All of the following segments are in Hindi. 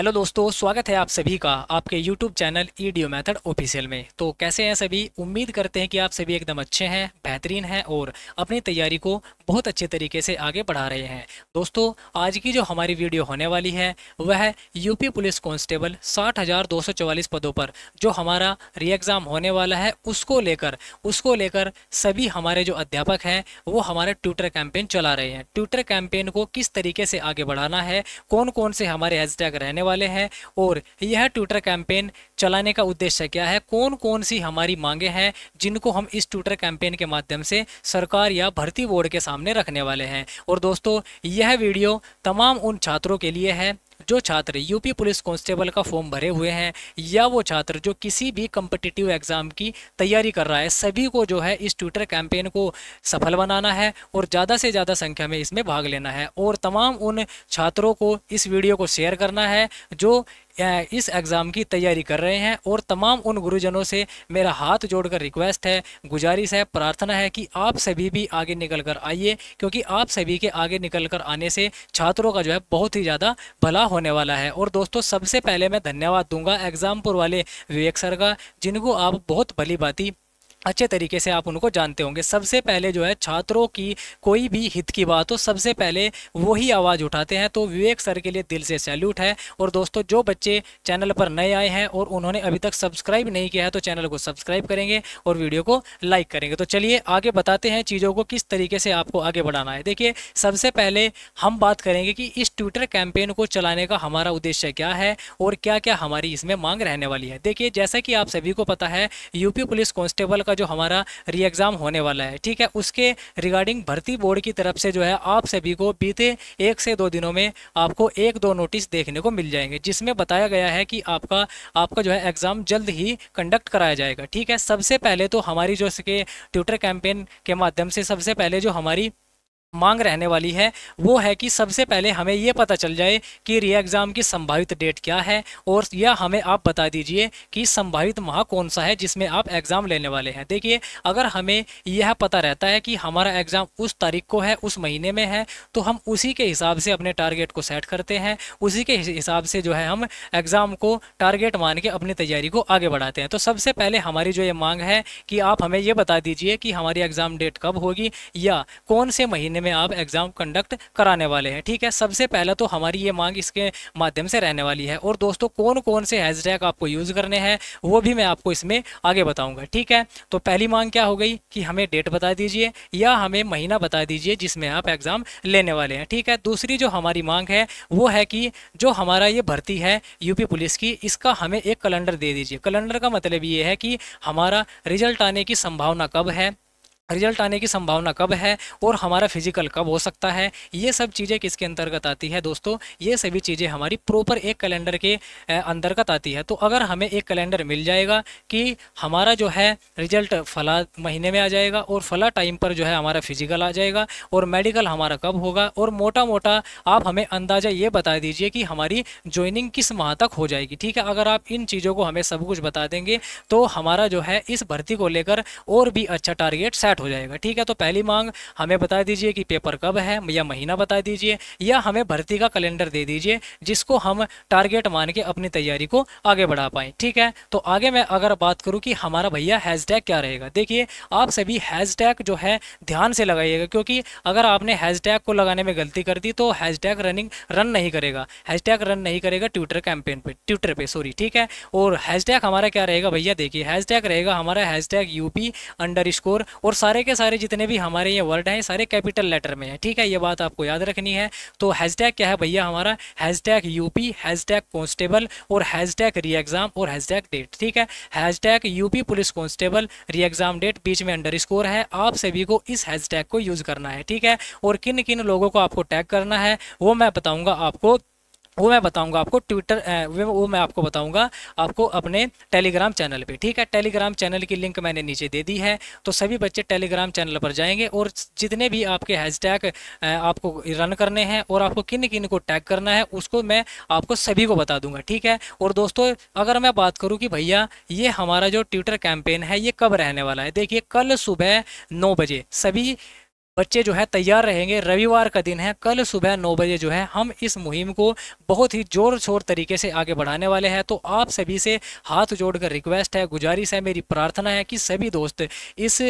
हेलो दोस्तों स्वागत है आप सभी का आपके YouTube channel E D method official में तो कैसे हैं सभी उम्मीद करते हैं कि आप सभी एकदम अच्छे हैं बेहतरीन हैं और अपनी तैयारी को बहुत अच्छे तरीके से आगे बढ़ा रहे हैं दोस्तों आज की जो हमारी वीडियो होने वाली है वह यूपी पुलिस कांस्टेबल साठ पदों पर जो हमारा री एग्ज़ाम होने वाला है उसको लेकर उसको लेकर सभी हमारे जो अध्यापक हैं वो हमारे ट्विटर कैंपेन चला रहे हैं ट्विटर कैंपेन को किस तरीके से आगे बढ़ाना है कौन कौन से हमारे हैशटैग रहने वाले हैं और यह ट्विटर कैंपेन चलाने का उद्देश्य क्या है कौन कौन सी हमारी मांगे हैं जिनको हम इस ट्विटर कैंपेन के माध्यम से सरकार या भर्ती बोर्ड के सामने रखने वाले हैं और दोस्तों यह वीडियो तमाम उन छात्रों के लिए है जो छात्र यूपी पुलिस कांस्टेबल का फॉर्म भरे हुए हैं या वो छात्र जो किसी भी कंपिटिटिव एग्जाम की तैयारी कर रहा है सभी को जो है इस ट्विटर कैंपेन को सफल बनाना है और ज़्यादा से ज़्यादा संख्या में इसमें भाग लेना है और तमाम उन छात्रों को इस वीडियो को शेयर करना है जो इस एग्ज़ाम की तैयारी कर रहे हैं और तमाम उन गुरुजनों से मेरा हाथ जोड़कर रिक्वेस्ट है गुजारिश है प्रार्थना है कि आप सभी भी आगे निकल कर आइए क्योंकि आप सभी के आगे निकल कर आने से छात्रों का जो है बहुत ही ज़्यादा भला होने वाला है और दोस्तों सबसे पहले मैं धन्यवाद दूंगा एग्ज़ामपुर वाले विवेक सर का जिनको आप बहुत भली बाती अच्छे तरीके से आप उनको जानते होंगे सबसे पहले जो है छात्रों की कोई भी हित की बात हो सबसे पहले वही आवाज़ उठाते हैं तो विवेक सर के लिए दिल से सैल्यूट है और दोस्तों जो बच्चे चैनल पर नए आए हैं और उन्होंने अभी तक सब्सक्राइब नहीं किया है तो चैनल को सब्सक्राइब करेंगे और वीडियो को लाइक करेंगे तो चलिए आगे बताते हैं चीज़ों को किस तरीके से आपको आगे बढ़ाना है देखिए सबसे पहले हम बात करेंगे कि इस ट्विटर कैंपेन को चलाने का हमारा उद्देश्य क्या है और क्या क्या हमारी इसमें मांग रहने वाली है देखिए जैसा कि आप सभी को पता है यूपी पुलिस कॉन्स्टेबल का जो हमारा री एग्ज़ाम होने वाला है ठीक है उसके रिगार्डिंग भर्ती बोर्ड की तरफ से जो है आप सभी को बीते एक से दो दिनों में आपको एक दो नोटिस देखने को मिल जाएंगे जिसमें बताया गया है कि आपका आपका जो है एग्ज़ाम जल्द ही कंडक्ट कराया जाएगा ठीक है सबसे पहले तो हमारी जो इसके ट्विटर कैंपेन के माध्यम से सबसे पहले जो हमारी मांग रहने वाली है वो है कि सबसे पहले हमें ये पता चल जाए कि री एग्ज़ाम की संभावित डेट क्या है और यह हमें आप बता दीजिए कि संभावित माह कौन सा है जिसमें आप एग्ज़ाम लेने वाले हैं देखिए अगर हमें यह पता रहता है कि हमारा एग्ज़ाम उस तारीख को है उस महीने में है तो हम उसी के हिसाब से अपने टारगेट को सेट करते हैं उसी के हिसाब से जो है हम एग्ज़ाम को टारगेट मान के अपनी तैयारी को आगे बढ़ाते हैं तो सबसे पहले हमारी जो ये मांग है कि आप हमें ये बता दीजिए कि हमारी एग्ज़ाम डेट कब होगी या कौन से महीने महीने में आप एग्ज़ाम कंडक्ट कराने वाले हैं ठीक है सबसे पहला तो हमारी ये मांग इसके माध्यम से रहने वाली है और दोस्तों कौन कौन से हैशटैग आपको यूज़ करने हैं वो भी मैं आपको इसमें आगे बताऊंगा ठीक है तो पहली मांग क्या हो गई कि हमें डेट बता दीजिए या हमें महीना बता दीजिए जिसमें आप एग्ज़ाम लेने वाले हैं ठीक है दूसरी जो हमारी मांग है वो है कि जो हमारा ये भर्ती है यूपी पुलिस की इसका हमें एक कैलेंडर दे दीजिए कैलेंडर का मतलब ये है कि हमारा रिजल्ट आने की संभावना कब है रिजल्ट आने की संभावना कब है और हमारा फिजिकल कब हो सकता है ये सब चीज़ें किसके अंतर्गत आती है दोस्तों ये सभी चीज़ें हमारी प्रॉपर एक कैलेंडर के अंतर्गत आती है तो अगर हमें एक कैलेंडर मिल जाएगा कि हमारा जो है रिजल्ट फला महीने में आ जाएगा और फला टाइम पर जो है हमारा फिजिकल आ जाएगा और मेडिकल हमारा कब होगा और मोटा मोटा आप हमें अंदाज़ा ये बता दीजिए कि हमारी ज्वाइनिंग किस माह तक हो जाएगी ठीक है अगर आप इन चीज़ों को हमें सब कुछ बता देंगे तो हमारा जो है इस भर्ती को लेकर और भी अच्छा टारगेट सेट स्टार्ट हो जाएगा ठीक है तो पहली मांग हमें बता दीजिए कि पेपर कब है या महीना बता दीजिए या हमें भर्ती का कैलेंडर दे दीजिए जिसको हम टारगेट मान के अपनी तैयारी को आगे बढ़ा पाएँ ठीक है तो आगे मैं अगर बात करूँ कि हमारा भैया हैशटैग क्या रहेगा देखिए आप सभी हैजटैग जो है ध्यान से लगाइएगा क्योंकि अगर आपने हैजटैग को लगाने में गलती कर दी तो हैशटैग रनिंग रन नहीं करेगा हैशटैग रन नहीं करेगा ट्विटर कैंपेन पे ट्विटर पे सॉरी ठीक है और हैशटैग हमारा क्या रहेगा भैया देखिए हैजटैग रहेगा हमारा टैग यूपी अंडर और सारे सारे के सारे जितने भी हमारे ये वर्ड हैं सारे कैपिटल लेटर में हैं ठीक है ये बात आपको याद रखनी है तो हैजटैग क्या है भैया हमारा हैशटैग यूपी हैशटैग कॉन्स्टेबल और हैशटैग री एग्ज़ाम और हैशटैग डेट ठीक है hashtag UP police constable re exam date बीच में अंडर स्कोर है आप सभी को इस हैशटैग को यूज़ करना है ठीक है और किन किन लोगों को आपको टैग करना है वो मैं बताऊँगा आपको वो मैं बताऊंगा आपको ट्विटर वो मैं आपको बताऊंगा आपको अपने टेलीग्राम चैनल पे ठीक है टेलीग्राम चैनल की लिंक मैंने नीचे दे दी है तो सभी बच्चे टेलीग्राम चैनल पर जाएंगे और जितने भी आपके हैशटैग आपको रन करने हैं और आपको किन किन को टैग करना है उसको मैं आपको सभी को बता दूंगा ठीक है और दोस्तों अगर मैं बात करूँ कि भैया ये हमारा जो ट्विटर कैंपेन है ये कब रहने वाला है देखिए कल सुबह नौ बजे सभी बच्चे जो है तैयार रहेंगे रविवार का दिन है कल सुबह नौ बजे जो है हम इस मुहिम को बहुत ही जोर शोर तरीके से आगे बढ़ाने वाले हैं तो आप सभी से हाथ जोड़कर रिक्वेस्ट है गुजारिश है मेरी प्रार्थना है कि सभी दोस्त इस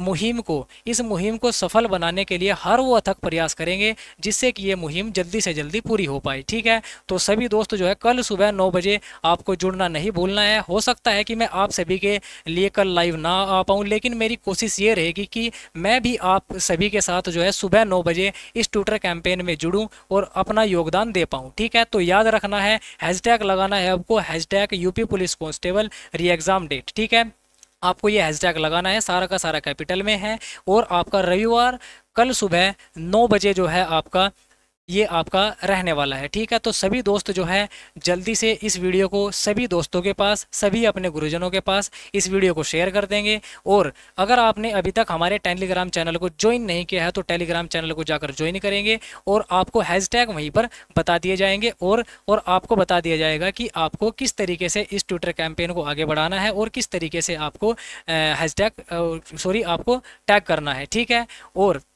मुहिम को इस मुहिम को सफल बनाने के लिए हर वो अथक प्रयास करेंगे जिससे कि ये मुहिम जल्दी से जल्दी पूरी हो पाए ठीक है तो सभी दोस्त जो है कल सुबह नौ बजे आपको जुड़ना नहीं भूलना है हो सकता है कि मैं आप सभी के लिए कल लाइव ना आ पाऊँ लेकिन मेरी कोशिश ये रहेगी कि मैं भी आप सभी के साथ जो है सुबह नौ बजे इस ट्विटर कैंपेन में जुड़ूँ और अपना योगदान दे पाऊँ ठीक है तो याद रखना है हैशटैग लगाना है आपको hashtag UP police constable re exam date ठीक है आपको ये हैशटैग लगाना है सारा का सारा कैपिटल में है और आपका रविवार कल सुबह नौ बजे जो है आपका ये आपका रहने वाला है ठीक है तो सभी दोस्त जो है जल्दी से इस वीडियो को सभी दोस्तों के पास सभी अपने गुरुजनों के पास इस वीडियो को शेयर कर देंगे और अगर आपने अभी तक हमारे टेलीग्राम चैनल को ज्वाइन नहीं किया है तो टेलीग्राम चैनल को जाकर ज्वाइन करेंगे और आपको हैशटैग वहीं पर बता दिए जाएंगे और और आपको बता दिया जाएगा कि आपको किस तरीके से इस ट्विटर कैंपेन को आगे बढ़ाना है और किस तरीके से आपको हैशटैग सॉरी आपको टैग करना है ठीक है और